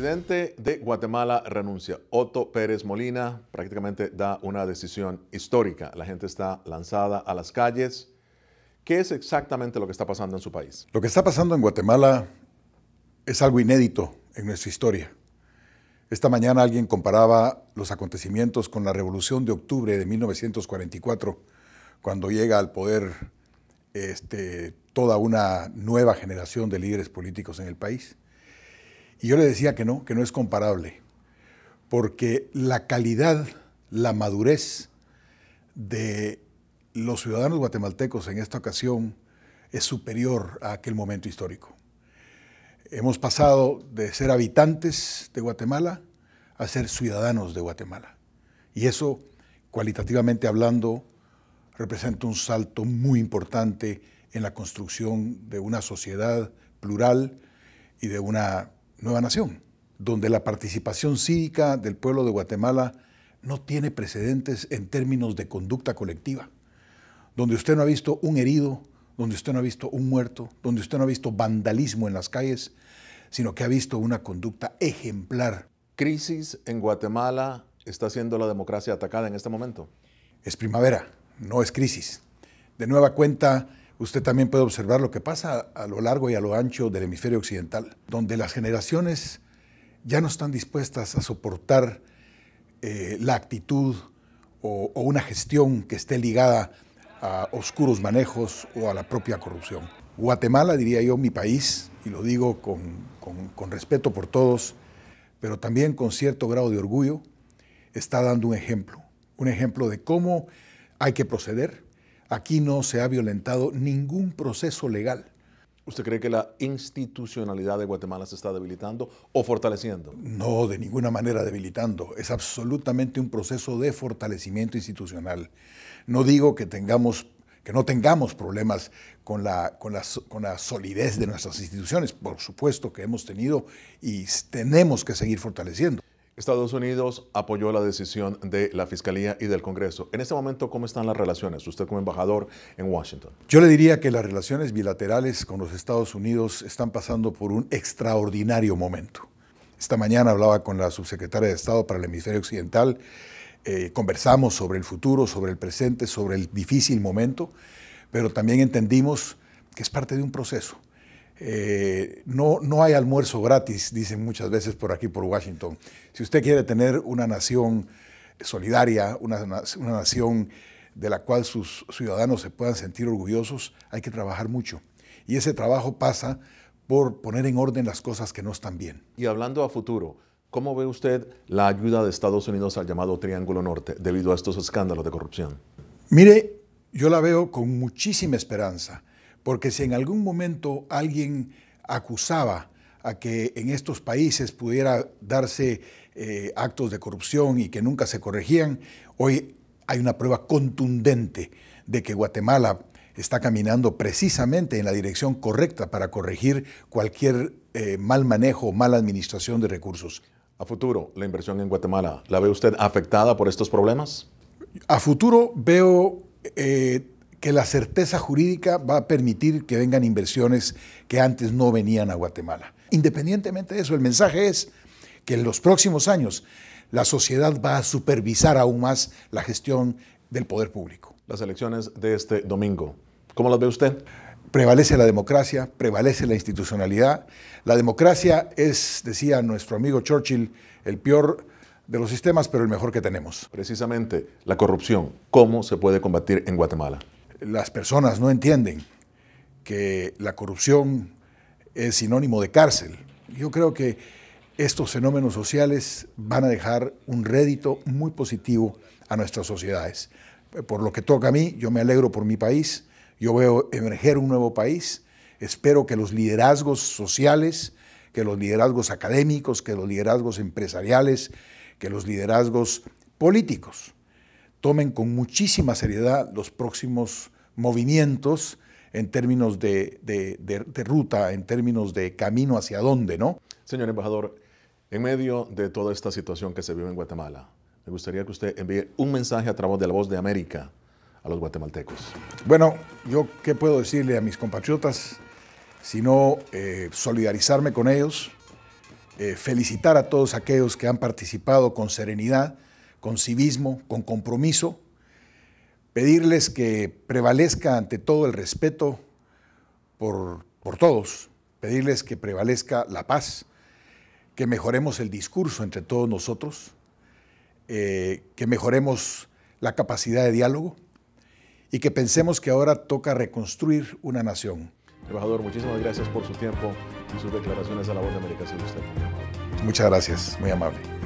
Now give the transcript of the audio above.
presidente de Guatemala renuncia. Otto Pérez Molina prácticamente da una decisión histórica. La gente está lanzada a las calles. ¿Qué es exactamente lo que está pasando en su país? Lo que está pasando en Guatemala es algo inédito en nuestra historia. Esta mañana alguien comparaba los acontecimientos con la revolución de octubre de 1944, cuando llega al poder este, toda una nueva generación de líderes políticos en el país. Y yo le decía que no, que no es comparable, porque la calidad, la madurez de los ciudadanos guatemaltecos en esta ocasión es superior a aquel momento histórico. Hemos pasado de ser habitantes de Guatemala a ser ciudadanos de Guatemala. Y eso, cualitativamente hablando, representa un salto muy importante en la construcción de una sociedad plural y de una nueva nación, donde la participación cívica del pueblo de Guatemala no tiene precedentes en términos de conducta colectiva, donde usted no ha visto un herido, donde usted no ha visto un muerto, donde usted no ha visto vandalismo en las calles, sino que ha visto una conducta ejemplar. ¿Crisis en Guatemala está siendo la democracia atacada en este momento? Es primavera, no es crisis. De nueva cuenta, usted también puede observar lo que pasa a lo largo y a lo ancho del hemisferio occidental, donde las generaciones ya no están dispuestas a soportar eh, la actitud o, una gestión que esté ligada a oscuros manejos o a la propia corrupción. Guatemala, diría yo, mi país, y lo digo con, respeto por todos, pero también con cierto grado de orgullo, está dando un ejemplo, un ejemplo de cómo hay que proceder, Aquí no se ha violentado ningún proceso legal. ¿Usted cree que la institucionalidad de Guatemala se está debilitando o fortaleciendo? No, de ninguna manera debilitando. Es absolutamente un proceso de fortalecimiento institucional. No digo que tengamos que no tengamos problemas con la, con, con la solidez de nuestras instituciones. Por supuesto que hemos tenido y tenemos que seguir fortaleciendo. Estados Unidos apoyó la decisión de la Fiscalía y del Congreso. En este momento, ¿cómo están las relaciones? Usted como embajador en Washington. Yo le diría que las relaciones bilaterales con los Estados Unidos están pasando por un extraordinario momento. Esta mañana hablaba con la subsecretaria de Estado para el Hemisferio Occidental. Eh, conversamos sobre el futuro, sobre el presente, sobre el difícil momento, pero también entendimos que es parte de un proceso eh, no, no hay almuerzo gratis, dicen muchas veces por aquí, por Washington. Si usted quiere tener una nación solidaria, una, una nación de la cual sus ciudadanos se puedan sentir orgullosos, hay que trabajar mucho. Y ese trabajo pasa por poner en orden las cosas que no están bien. Y hablando a futuro, ¿Cómo ve usted la ayuda de Estados Unidos al llamado Triángulo Norte debido a estos escándalos de corrupción? Mire, yo la veo con muchísima esperanza. Porque si en algún momento alguien acusaba a que en estos países pudiera darse eh, actos de corrupción y que nunca se corregían, hoy hay una prueba contundente de que Guatemala está caminando precisamente en la dirección correcta para corregir cualquier eh, mal manejo o mala administración de recursos. A futuro, la inversión en Guatemala, ¿la ve usted afectada por estos problemas? A futuro veo eh, que la certeza jurídica va a permitir que vengan inversiones que antes no venían a Guatemala. Independientemente de eso, el mensaje es que en los próximos años la sociedad va a supervisar aún más la gestión del poder público. Las elecciones de este domingo, ¿cómo las ve usted? Prevalece la democracia, prevalece la institucionalidad. La democracia es, decía nuestro amigo Churchill, el peor de los sistemas, pero el mejor que tenemos. Precisamente, la corrupción, ¿cómo se puede combatir en Guatemala? las personas no entienden que la corrupción es sinónimo de cárcel. Yo creo que estos fenómenos sociales van a dejar un rédito muy positivo a nuestras sociedades. Por lo que toca a mí, yo me alegro por mi país, yo veo emerger un nuevo país, espero que los liderazgos sociales, que los liderazgos académicos, que los liderazgos empresariales, que los liderazgos políticos tomen con muchísima seriedad los próximos movimientos en términos de, ruta, en términos de camino hacia dónde, ¿no? Señor embajador, en medio de toda esta situación que se vive en Guatemala, me gustaría que usted envíe un mensaje a través de la voz de América a los guatemaltecos. Bueno, yo qué puedo decirle a mis compatriotas, sino eh, solidarizarme con ellos, eh, felicitar a todos aquellos que han participado con serenidad, con civismo, con compromiso, pedirles que prevalezca ante todo el respeto por, por todos, pedirles que prevalezca la paz, que mejoremos el discurso entre todos nosotros, eh, que mejoremos la capacidad de diálogo y que pensemos que ahora toca reconstruir una nación. Embajador, muchísimas gracias por su tiempo y sus declaraciones a la voz de América. Usted. Muchas gracias, muy amable.